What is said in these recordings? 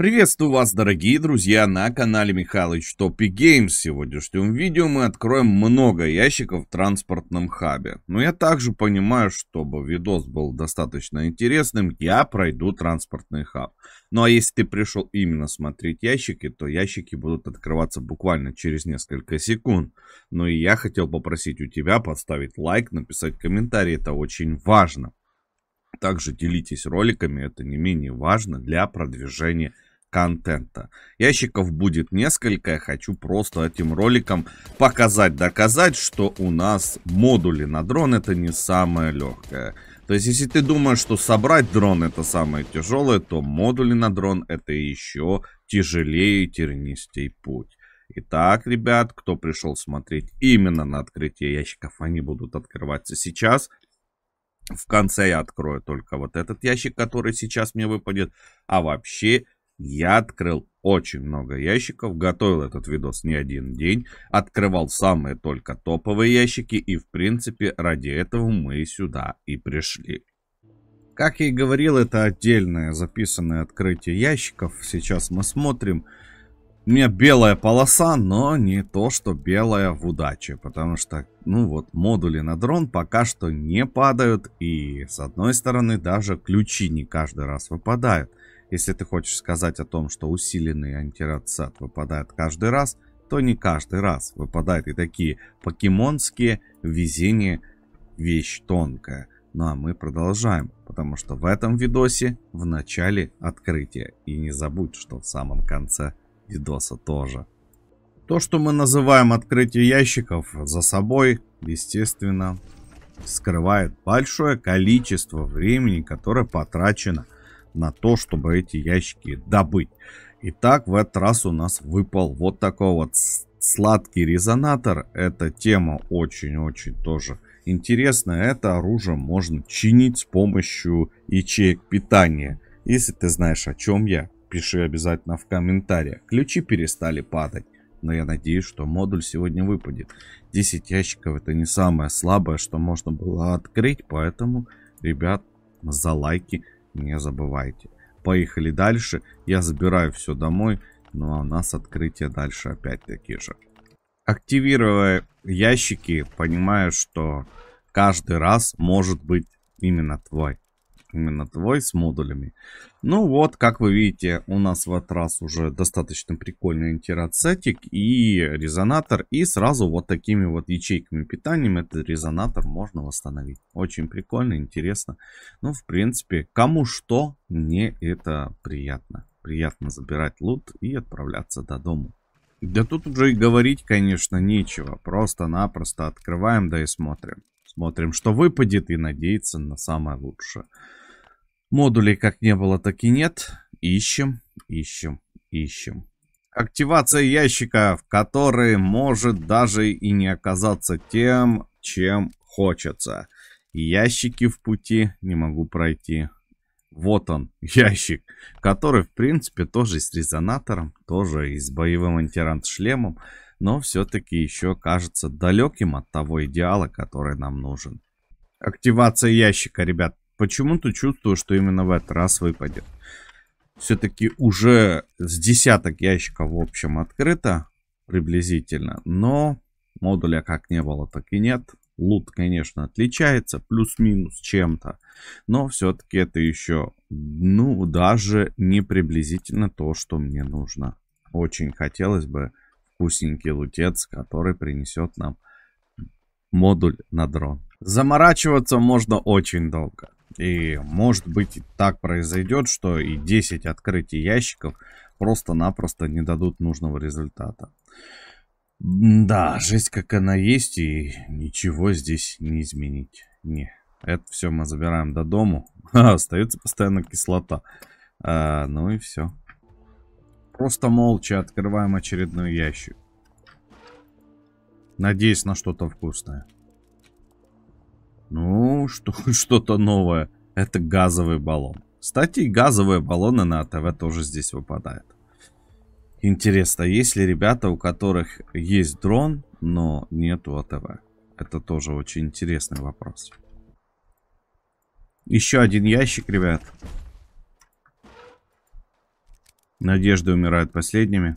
Приветствую вас, дорогие друзья, на канале Михалыч Топи Геймс. В сегодняшнем видео мы откроем много ящиков в транспортном хабе. Но я также понимаю, чтобы видос был достаточно интересным, я пройду транспортный хаб. Ну а если ты пришел именно смотреть ящики, то ящики будут открываться буквально через несколько секунд. Ну и я хотел попросить у тебя поставить лайк, написать комментарий, это очень важно. Также делитесь роликами, это не менее важно для продвижения контента. Ящиков будет несколько, я хочу просто этим роликом показать, доказать, что у нас модули на дрон это не самое легкое. То есть, если ты думаешь, что собрать дрон это самое тяжелое, то модули на дрон это еще тяжелее тернистей путь. Итак, ребят, кто пришел смотреть именно на открытие ящиков, они будут открываться сейчас. В конце я открою только вот этот ящик, который сейчас мне выпадет. А вообще я открыл очень много ящиков, готовил этот видос не один день, открывал самые только топовые ящики, и в принципе ради этого мы сюда и пришли. Как я и говорил, это отдельное записанное открытие ящиков. Сейчас мы смотрим. У меня белая полоса, но не то, что белая в удаче, потому что, ну вот, модули на дрон пока что не падают, и с одной стороны даже ключи не каждый раз выпадают. Если ты хочешь сказать о том, что усиленный антирацат выпадает каждый раз, то не каждый раз выпадают и такие покемонские везения вещь тонкая. Ну а мы продолжаем, потому что в этом видосе в начале открытия. И не забудь, что в самом конце видоса тоже. То, что мы называем открытие ящиков за собой, естественно, скрывает большое количество времени, которое потрачено – на то, чтобы эти ящики добыть. Итак, в этот раз у нас выпал вот такой вот сладкий резонатор. Эта тема очень-очень тоже интересная. Это оружие можно чинить с помощью ячеек питания. Если ты знаешь, о чем я, пиши обязательно в комментариях. Ключи перестали падать. Но я надеюсь, что модуль сегодня выпадет. 10 ящиков это не самое слабое, что можно было открыть. Поэтому, ребят, за лайки не забывайте. Поехали дальше. Я забираю все домой. Ну а у нас открытие дальше опять таки же. Активируя ящики, понимаю, что каждый раз может быть именно твой именно твой с модулями. Ну вот, как вы видите, у нас в этот раз уже достаточно прикольный интерацетик и резонатор. И сразу вот такими вот ячейками питанием этот резонатор можно восстановить. Очень прикольно, интересно. Ну, в принципе, кому что, мне это приятно. Приятно забирать лут и отправляться до дома. Да тут уже и говорить, конечно, нечего. Просто-напросто открываем, да и смотрим. Смотрим, что выпадет, и надеяться на самое лучшее. Модулей как не было, так и нет. Ищем, ищем, ищем. Активация ящика, в который может даже и не оказаться тем, чем хочется. Ящики в пути не могу пройти. Вот он, ящик, который, в принципе, тоже с резонатором, тоже и с боевым антирант-шлемом, но все-таки еще кажется далеким от того идеала, который нам нужен. Активация ящика, ребят, почему-то чувствую, что именно в этот раз выпадет. Все-таки уже с десяток ящиков, в общем, открыто приблизительно, но модуля как не было, так и нет. Лут, конечно, отличается плюс-минус чем-то, но все-таки это еще, ну, даже не приблизительно то, что мне нужно. Очень хотелось бы вкусненький лутец, который принесет нам модуль на дрон. Заморачиваться можно очень долго. И может быть так произойдет, что и 10 открытий ящиков просто-напросто не дадут нужного результата. Да, жесть как она есть, и ничего здесь не изменить. Не, это все мы забираем до дому. А, остается постоянно кислота. А, ну и все. Просто молча открываем очередной ящик. Надеюсь на что-то вкусное. Ну, что, что-то новое. Это газовый баллон. Кстати, газовые баллоны на АТВ тоже здесь выпадают. Интересно, есть ли ребята, у которых есть дрон, но нету АТВ? Это тоже очень интересный вопрос. Еще один ящик, ребят. Надежды умирают последними.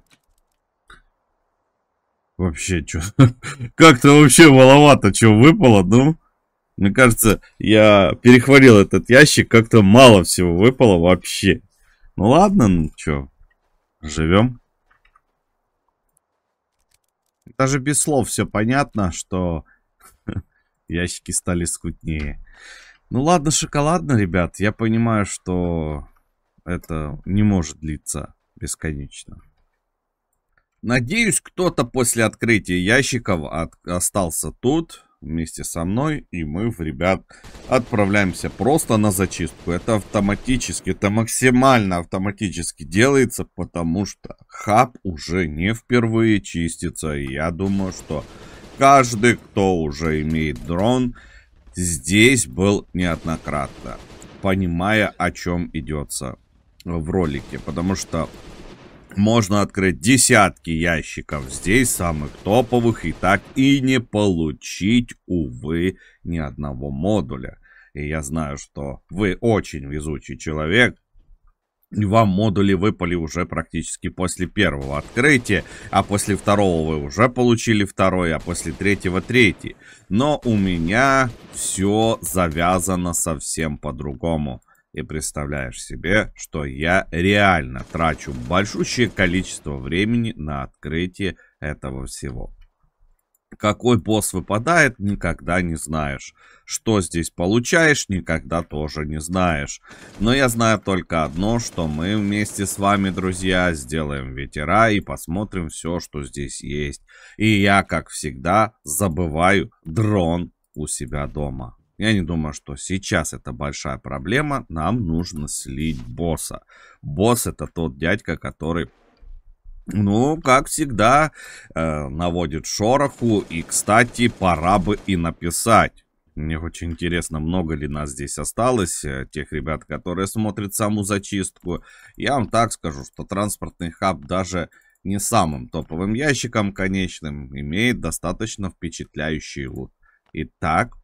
Вообще, что? Как-то вообще маловато, что выпало, ну? Мне кажется, я перехвалил этот ящик, как-то мало всего выпало вообще. Ну ладно, ну чё, живем. Даже без слов все понятно, что ящики стали скутнее. Ну ладно, шоколадно, ребят. Я понимаю, что это не может длиться бесконечно. Надеюсь, кто-то после открытия ящиков от... остался тут вместе со мной, и мы, ребят, отправляемся просто на зачистку. Это автоматически, это максимально автоматически делается, потому что хаб уже не впервые чистится. И я думаю, что каждый, кто уже имеет дрон, здесь был неоднократно, понимая, о чем идется в ролике. Потому что можно открыть десятки ящиков здесь, самых топовых, и так и не получить, увы, ни одного модуля. И я знаю, что вы очень везучий человек, вам модули выпали уже практически после первого открытия, а после второго вы уже получили второй, а после третьего третий. Но у меня все завязано совсем по-другому и представляешь себе, что я реально трачу большущее количество времени на открытие этого всего. Какой босс выпадает, никогда не знаешь. Что здесь получаешь, никогда тоже не знаешь. Но я знаю только одно, что мы вместе с вами, друзья, сделаем ветера и посмотрим все, что здесь есть. И я, как всегда, забываю дрон у себя дома. Я не думаю, что сейчас это большая проблема. Нам нужно слить босса. Босс это тот дядька, который ну, как всегда, э, наводит шороху. И, кстати, пора бы и написать. Мне очень интересно, много ли нас здесь осталось, э, тех ребят, которые смотрят саму зачистку. Я вам так скажу, что транспортный хаб даже не самым топовым ящиком конечным имеет достаточно впечатляющий лут. Итак,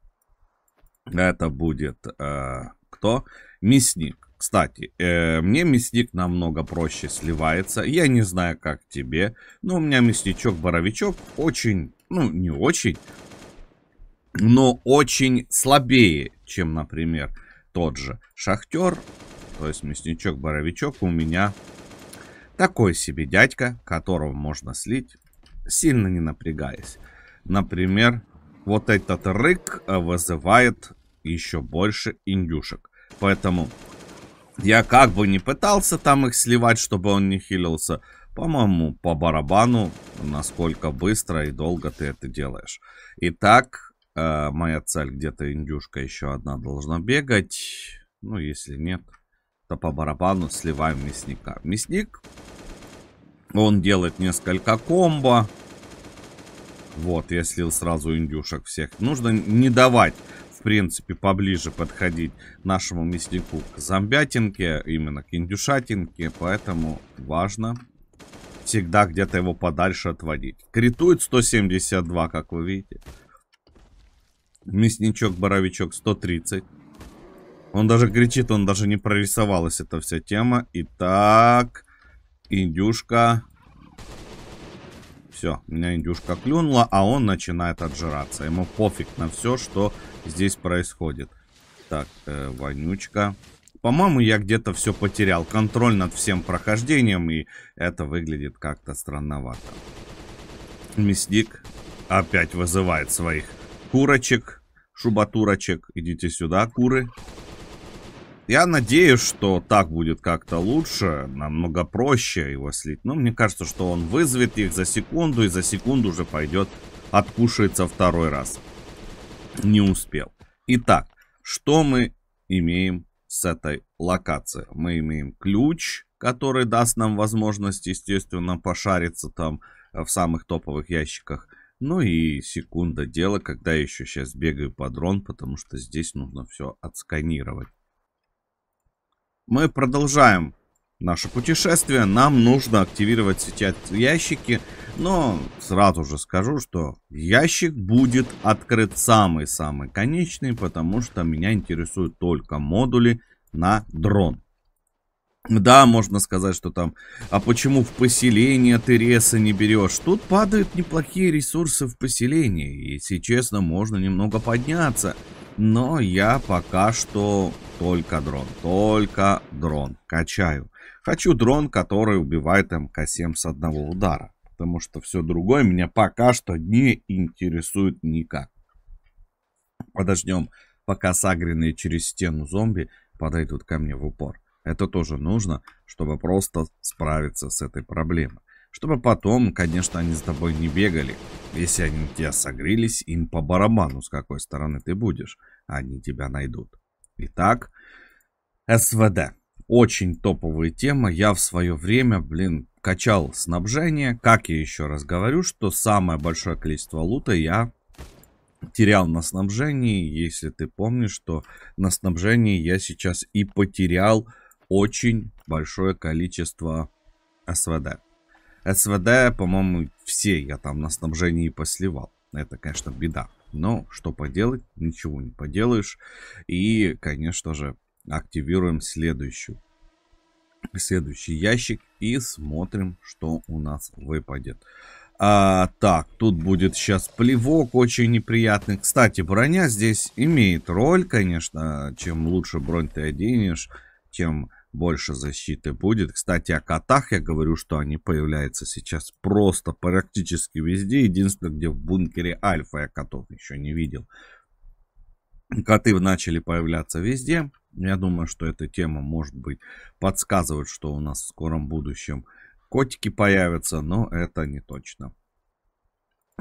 это будет э, кто? Мясник. Кстати, э, мне мясник намного проще сливается. Я не знаю, как тебе. Но у меня мясничок-боровичок очень, ну, не очень, но очень слабее, чем, например, тот же шахтер. То есть мясничок-боровичок у меня такой себе дядька, которого можно слить, сильно не напрягаясь. Например, вот этот рык э, вызывает еще больше индюшек. Поэтому я как бы не пытался там их сливать, чтобы он не хилился. По-моему, по барабану, насколько быстро и долго ты это делаешь. Итак, э, моя цель где-то индюшка еще одна должна бегать. Ну, если нет, то по барабану сливаем мясника. Мясник, он делает несколько комбо. Вот, я слил сразу индюшек всех. Нужно не давать, в принципе, поближе подходить нашему мяснику к зомбятинке, именно к индюшатинке. Поэтому важно всегда где-то его подальше отводить. Критует 172, как вы видите. Мясничок-боровичок 130. Он даже кричит, он даже не прорисовалась эта вся тема. Итак, индюшка все, меня индюшка клюнула, а он начинает отжираться. Ему пофиг на все, что здесь происходит. Так, э, вонючка. По-моему, я где-то все потерял. Контроль над всем прохождением, и это выглядит как-то странновато. Мясник опять вызывает своих курочек, шубатурочек. Идите сюда, куры. Куры. Я надеюсь, что так будет как-то лучше, намного проще его слить. Но ну, мне кажется, что он вызовет их за секунду, и за секунду уже пойдет откушается второй раз. Не успел. Итак, что мы имеем с этой локацией? Мы имеем ключ, который даст нам возможность, естественно, пошариться там э, в самых топовых ящиках. Ну и секунда дела, когда я еще сейчас бегаю по дрон, потому что здесь нужно все отсканировать. Мы продолжаем наше путешествие. Нам нужно активировать сетят ящики. Но сразу же скажу, что ящик будет открыт самый-самый конечный, потому что меня интересуют только модули на дрон. Да, можно сказать, что там, а почему в поселение ты ресы не берешь? Тут падают неплохие ресурсы в поселении, и, если честно, можно немного подняться. Но я пока что только дрон, только дрон качаю. Хочу дрон, который убивает МК-7 с одного удара. Потому что все другое меня пока что не интересует никак. Подождем, пока сагренные через стену зомби подойдут ко мне в упор. Это тоже нужно, чтобы просто справиться с этой проблемой. Чтобы потом, конечно, они с тобой не бегали. Если они на тебя согрелись, им по барабану, с какой стороны ты будешь. Они тебя найдут. Итак, СВД. Очень топовая тема. Я в свое время, блин, качал снабжение. Как я еще раз говорю, что самое большое количество лута я терял на снабжении. Если ты помнишь, что на снабжении я сейчас и потерял очень большое количество СВД. СВД, по-моему, все я там на снабжении посливал. Это, конечно, беда. Но что поделать, ничего не поделаешь. И, конечно же, активируем следующую следующий ящик и смотрим, что у нас выпадет. А, так, тут будет сейчас плевок очень неприятный. Кстати, броня здесь имеет роль, конечно. Чем лучше бронь ты оденешь, тем больше защиты будет. Кстати, о котах я говорю, что они появляются сейчас просто практически везде. Единственное, где в бункере Альфа я котов еще не видел. Коты начали появляться везде. Я думаю, что эта тема, может быть, подсказывает, что у нас в скором будущем котики появятся, но это не точно.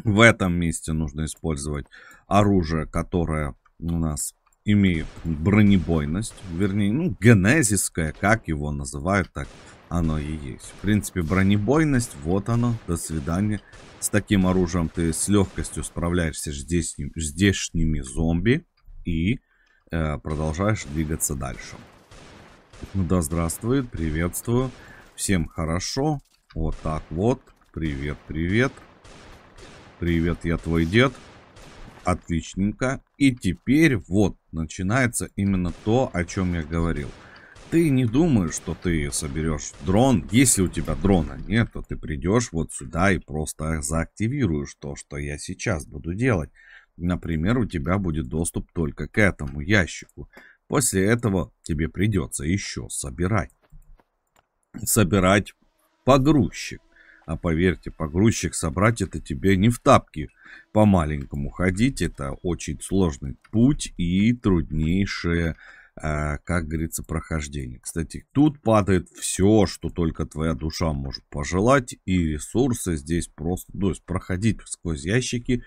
В этом месте нужно использовать оружие, которое у нас имеет бронебойность, вернее, ну, генезиская, как его называют, так оно и есть. В принципе, бронебойность, вот оно, до свидания. С таким оружием ты с легкостью справляешься с здешним, здешними зомби и э, продолжаешь двигаться дальше. Ну да, здравствует, приветствую. Всем хорошо. Вот так вот. Привет, привет. Привет, я твой дед отличненько. И теперь вот начинается именно то, о чем я говорил. Ты не думаешь, что ты соберешь дрон. Если у тебя дрона нет, то ты придешь вот сюда и просто заактивируешь то, что я сейчас буду делать. Например, у тебя будет доступ только к этому ящику. После этого тебе придется еще собирать. Собирать погрузчик. А поверьте, погрузчик собрать это тебе не в тапки. По-маленькому ходить это очень сложный путь и труднейшее а, как говорится, прохождение. Кстати, тут падает все, что только твоя душа может пожелать, и ресурсы здесь просто, ну, то есть проходить сквозь ящики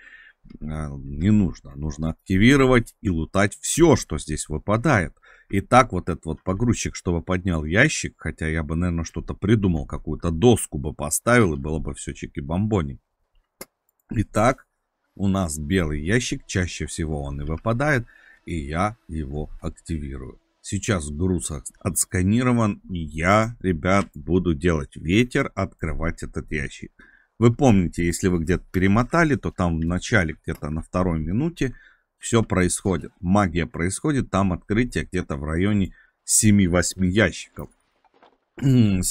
а, не нужно. Нужно активировать и лутать все, что здесь выпадает. И так вот этот вот погрузчик, чтобы поднял ящик, хотя я бы, наверное, что-то придумал, какую-то доску бы поставил, и было бы все чики-бомбони. Итак, у нас белый ящик, чаще всего он и выпадает, и я его активирую. Сейчас груз отсканирован, и я, ребят, буду делать ветер, открывать этот ящик. Вы помните, если вы где-то перемотали, то там в начале, где-то на второй минуте, все происходит. Магия происходит, там открытие где-то в районе 7-8 ящиков. 7-8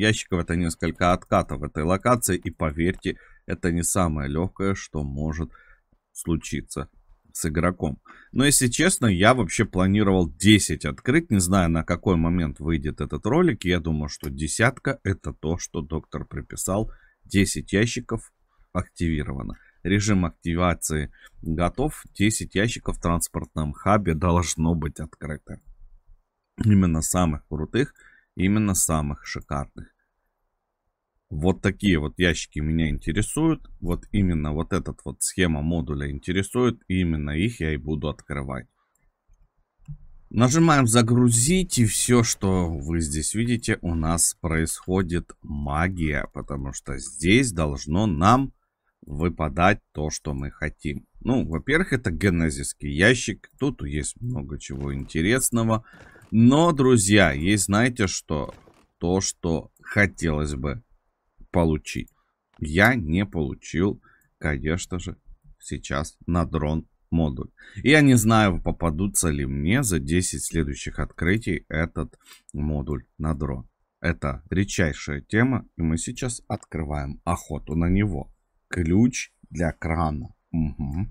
ящиков это несколько откатов этой локации. И поверьте, это не самое легкое, что может случиться с игроком. Но если честно, я вообще планировал 10 открыть. Не знаю, на какой момент выйдет этот ролик. Я думаю, что десятка это то, что доктор приписал. 10 ящиков активировано. Режим активации готов. 10 ящиков в транспортном хабе должно быть открыто. Именно самых крутых, именно самых шикарных. Вот такие вот ящики меня интересуют. Вот именно вот этот вот схема модуля интересует. И именно их я и буду открывать. Нажимаем загрузить и все, что вы здесь видите, у нас происходит магия, потому что здесь должно нам выпадать то, что мы хотим. Ну, во-первых, это генезиский ящик. Тут есть много чего интересного. Но, друзья, есть, знаете, что? То, что хотелось бы получить. Я не получил, конечно же, сейчас на дрон модуль. Я не знаю, попадутся ли мне за 10 следующих открытий этот модуль на дрон. Это редчайшая тема, и мы сейчас открываем охоту на него. Ключ для крана. Угу.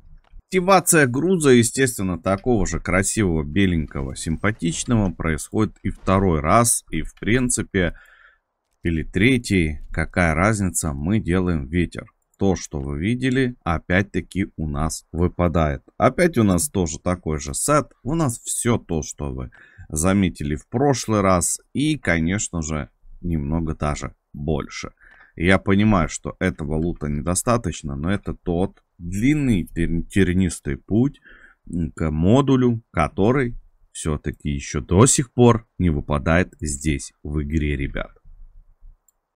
Активация груза, естественно, такого же красивого, беленького, симпатичного происходит и второй раз, и в принципе, или третий, какая разница, мы делаем ветер. То, что вы видели, опять-таки у нас выпадает. Опять у нас тоже такой же сет, у нас все то, что вы заметили в прошлый раз, и, конечно же, немного даже больше. Я понимаю, что этого лута недостаточно, но это тот длинный тернистый путь к модулю, который все-таки еще до сих пор не выпадает здесь в игре, ребят.